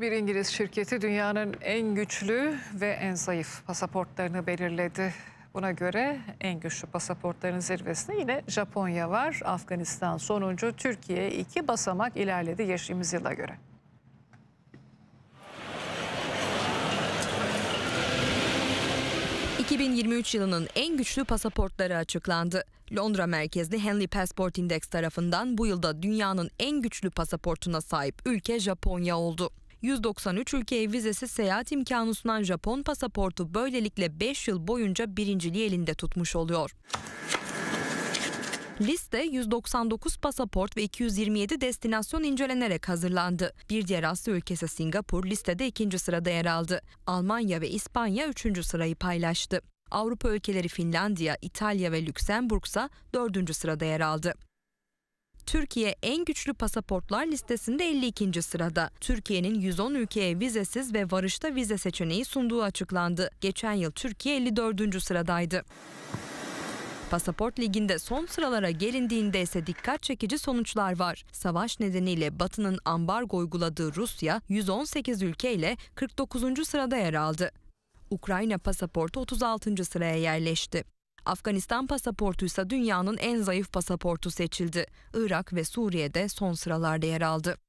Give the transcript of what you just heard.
Bir İngiliz şirketi dünyanın en güçlü ve en zayıf pasaportlarını belirledi. Buna göre en güçlü pasaportların zirvesinde yine Japonya var. Afganistan sonuncu, Türkiye iki basamak ilerledi geçtiğimiz yıla göre. ...2023 yılının en güçlü pasaportları açıklandı. Londra merkezli Henley Passport Index tarafından bu yılda dünyanın en güçlü pasaportuna sahip ülke Japonya oldu. 193 ülkeye vizesiz seyahat imkanı sunan Japon pasaportu böylelikle 5 yıl boyunca birinciliği elinde tutmuş oluyor. Liste 199 pasaport ve 227 destinasyon incelenerek hazırlandı. Bir diğer Asya ülkesi Singapur listede ikinci sırada yer aldı. Almanya ve İspanya üçüncü sırayı paylaştı. Avrupa ülkeleri Finlandiya, İtalya ve Lüksemburg ise dördüncü sırada yer aldı. Türkiye en güçlü pasaportlar listesinde 52. sırada. Türkiye'nin 110 ülkeye vizesiz ve varışta vize seçeneği sunduğu açıklandı. Geçen yıl Türkiye 54. sıradaydı. Pasaport Ligi'nde son sıralara gelindiğinde ise dikkat çekici sonuçlar var. Savaş nedeniyle Batı'nın ambargo uyguladığı Rusya 118 ülkeyle 49. sırada yer aldı. Ukrayna pasaportu 36. sıraya yerleşti. Afganistan pasaportuysa dünyanın en zayıf pasaportu seçildi. Irak ve Suriye'de son sıralarda yer aldı.